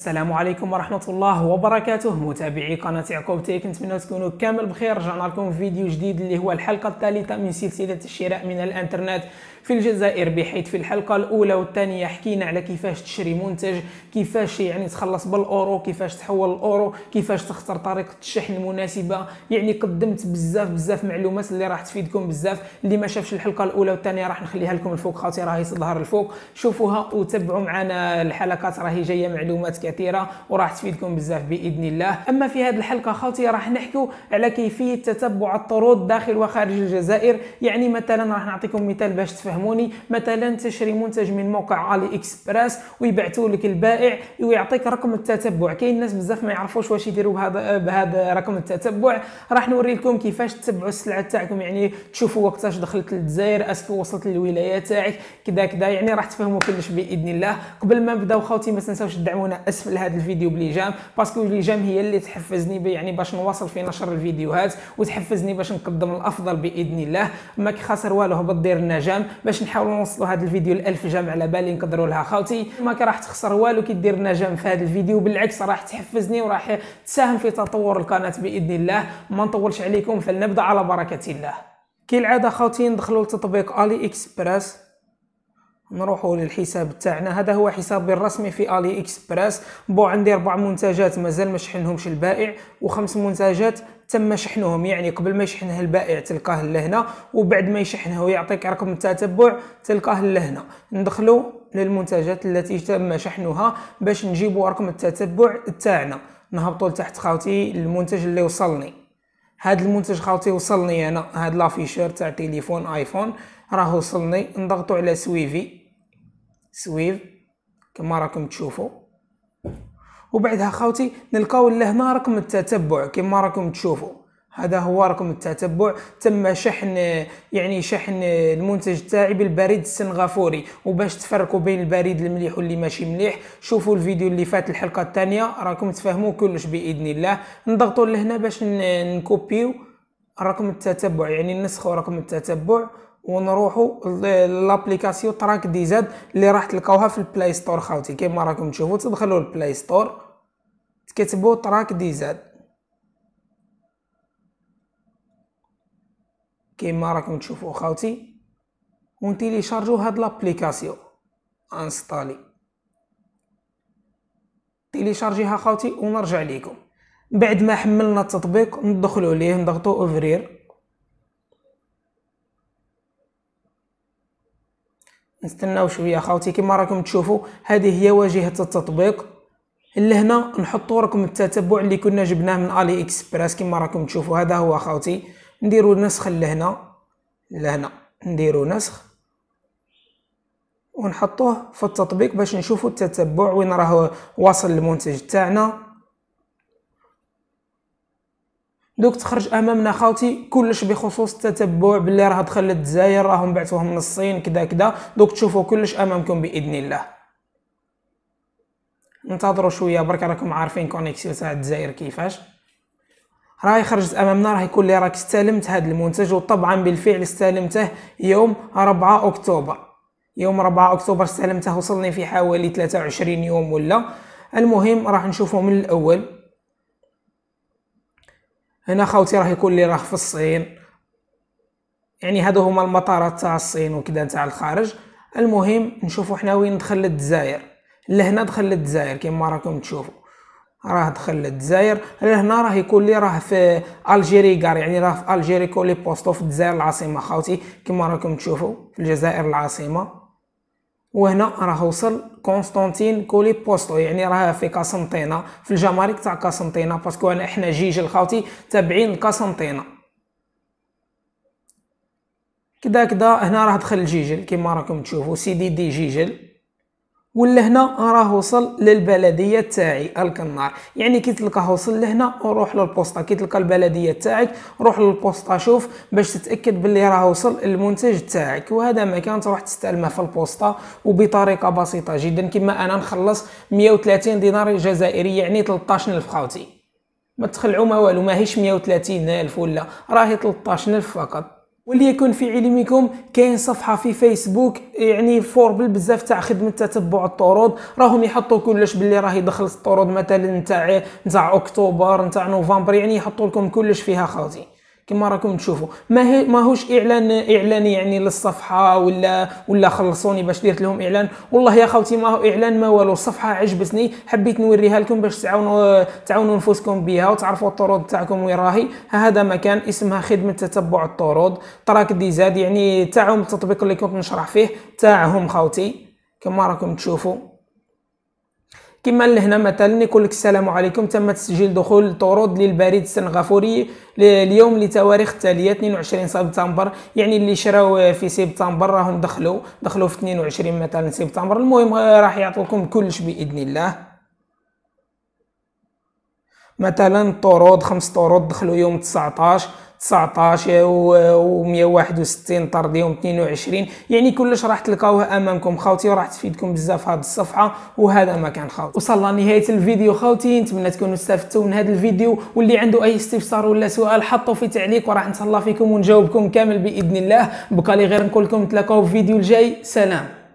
السلام عليكم ورحمة الله وبركاته متابعي قناة يعقوب تيك نتمنى تكونوا كامل بخير رجعنا لكم في فيديو جديد اللي هو الحلقة الثالثة من سلسلة الشراء من الانترنت في الجزائر بحيث في الحلقه الاولى والثانيه حكينا على كيفاش تشري منتج كيفاش يعني تخلص بالاورو كيفاش تحول الاورو كيفاش تختار طريقه الشحن المناسبه يعني قدمت بزاف بزاف معلومات اللي راح تفيدكم بزاف اللي ما شافش الحلقه الاولى والثانيه راح نخليها لكم الفوق خاطر راهي تظهر الفوق شوفوها وتابعوا معنا الحلقات راهي جايه معلومات كثيره وراح تفيدكم بزاف باذن الله اما في هذه الحلقه خاوتي راح نحكوا على كيفيه تتبع الطرود داخل وخارج الجزائر يعني مثلا راح نعطيكم مثال باش تفهم فهموني مثلا تشري منتج من موقع علي اكسبريس ويبعثوا لك البائع ويعطيك رقم التتبع كاين ناس بزاف ما يعرفوش واش يديروا بهذا بهذا رقم التتبع راح نوري لكم كيفاش تتبعوا السلعه تاعكم يعني تشوفوا وقتاش دخلت للجزائر اسكو وصلت للولايه تاعك كذا كذا يعني راح تفهموا كلش باذن الله قبل ما نبداو خوتي ما تنساوش تدعمونا اسفل هذا الفيديو بلي جام باسكو بلي جام هي اللي تحفزني يعني باش نواصل في نشر الفيديوهات وتحفزني باش نقدم الافضل باذن الله ما كيخسر والو هبط دير النجام باش نحاولوا نوصلوا هذا الفيديو ل 1000 جام على بالي نقدروا لها خاوتي ما راح تخسر والو كي دير لنا جام في هذا الفيديو بالعكس راح تحفزني وراح تساهم في تطور القناه باذن الله ما نطولش عليكم فلنبدا على بركه الله كالعاده خاوتي ندخلوا لتطبيق الي اكسبريس نروحوا للحساب تاعنا هذا هو حسابي الرسمي في الي اكسبريس بو عندي اربع منتجات مازال ما شحنهمش البائع وخمس منتجات تم شحنهم يعني قبل ما يشحنها البائع تلقاه لهنا وبعد ما يشحنها ويعطيك رقم التتبع تلقاه لهنا ندخلوا للمنتجات التي تم شحنها باش نجيبوا رقم التتبع تاعنا نهبطوا لتحت خاوتي المنتج اللي وصلني هذا المنتج خاوتي وصلني انا هاد لافيشير تاع تليفون ايفون راه وصلني نضغطوا على سويفي سويف كما راكم تشوفوا وبعدها خاوتي نلقاو لهنا رقم التتبع كما راكم تشوفوا هذا هو رقم التتبع تم شحن يعني شحن المنتج تاعي بالبريد السنغافوري وباش تفرقوا بين البريد المليح واللي ماشي مليح شوفوا الفيديو اللي فات الحلقه الثانيه راكم تفهموا كلش باذن الله نضغطوا لهنا باش نكوبيو رقم التتبع يعني نسخوا رقم التتبع ونروحوا لابليكاسيون تراك دي زاد اللي راح تلقاوها في البلاي ستور خاوتي كيما راكم تشوفوا تدخلوا البلاي ستور تكتبوا تراك دي زاد كيما راكم تشوفوا خاوتي ونتيليشارجوا هاد لابليكاسيون انستالي تيليشارجيها خاوتي ونرجع ليكم بعد ما حملنا التطبيق ندخلوا ليه نضغطوا اوفرير نستناو شويه خاوتي كما راكم تشوفوا هذه هي واجهه التطبيق لهنا نحطوا لكم التتبع اللي كنا جبناه من الي اكسبريس كما راكم تشوفوا هذا هو خاوتي نديروا نسخ لهنا لهنا نديروا نسخ ونحطوه في التطبيق باش نشوفوا التتبع وين راه واصل المنتج تاعنا دوك تخرج امامنا خاوتي كلش بخصوص التتبع باللي راه دخل الجزائر راهم بعثوهم الصين كذا كذا دوك تشوفوا كلش امامكم باذن الله انتظروا شويه برك راكم عارفين كونيكسيو تاع الجزائر كيفاش راهي خرجت امامنا راه يكون لي راك استلمت هذا المنتج وطبعا بالفعل استلمته يوم 4 اكتوبر يوم 4 اكتوبر استلمته وصلني في حوالي 23 يوم ولا المهم راح نشوفه من الاول هنا خاوتي راه يكون لي راه في الصين يعني هادو هما المطارات تاع الصين وكذا تاع الخارج المهم نشوفو حنا وين دخل الجزائر لهنا دخل الجزائر كما راكم تشوفوا راه دخل الجزائر لهنا راه يكون لي راه في الجيري كار يعني راه في الجيري كولي بوستو في الجزائر العاصمه خاوتي كما راكم تشوفوا في الجزائر العاصمه وهنا راه وصل كونستانتين كولي بوستو يعني راه في كاسنطينا في الجمارك تاع كاسنطينا باسكو انا احنا جيج الخاوتي تابعين لقسنطينه كدا كدا هنا راه دخل جيجل كما راكم تشوفوا سيدي دي جيجل ولا هنا راه وصل للبلديه تاعي الكنار يعني كي تلقاه وصل لهنا روح للبوسطه كي تلقى البلديه تاعك روح للبوسطه شوف باش تتاكد باللي راه وصل المنتج تاعك وهذا ما كان تروح تستلمه في البوسطه وبطريقه بسيطه جدا كما انا نخلص 130 دينار جزائري يعني 13000 خاوتي ما تخلعوا ما والو ماهيش 130000 الف ولا راهي 13000 فقط وليكن في علمكم كاين صفحه في فيسبوك يعني فوربل بزاف تاع خدمه تتبع الطرود راهم يحطوا كلش باللي راه يدخل الطرود مثلا تاع نتاع اكتوبر نتاع نوفمبر يعني يحطوا لكم كلش فيها خاوتي كما راكم تشوفوا ما ماهوش اعلان اعلاني يعني للصفحه ولا ولا خلصوني باش درت لهم اعلان والله يا خوتي ما هو اعلان ما والو الصفحه عجبتني حبيت نوريها لكم باش تعاونوا تعاونوا نفوسكم بها وتعرفوا الطرود تاعكم وين راهي هذا مكان اسمها خدمه تتبع الطرود تراك دي زاد يعني تاعهم التطبيق اللي كنت نشرح فيه تاعهم خوتي كما راكم تشوفوا كما لهنا مثلا يقول لك السلام عليكم تم تسجيل دخول طرود للبريد السنغافوري اليوم لتواريخ التاليه 22 سبتمبر يعني اللي شراو في سبتمبر راهم دخلوا دخلوا في 22 مثلا سبتمبر المهم آه، راح يعطوكم كلش باذن الله مثلا طرود خمس طرود دخلوا يوم 19 19 و 161 طرد 22 يعني كلش راح تلقاوه امامكم خاوتي وراح تفيدكم بزاف هذه الصفحه وهذا ما كان خاوتي وصلنا نهايه الفيديو خاوتي نتمنى تكونوا استفدتوا من هذا الفيديو واللي عنده اي استفسار ولا سؤال حطوا في تعليق وراح نتهلا فيكم ونجاوبكم كامل باذن الله بقى لي غير نقول لكم نتلاقاو في الفيديو الجاي سلام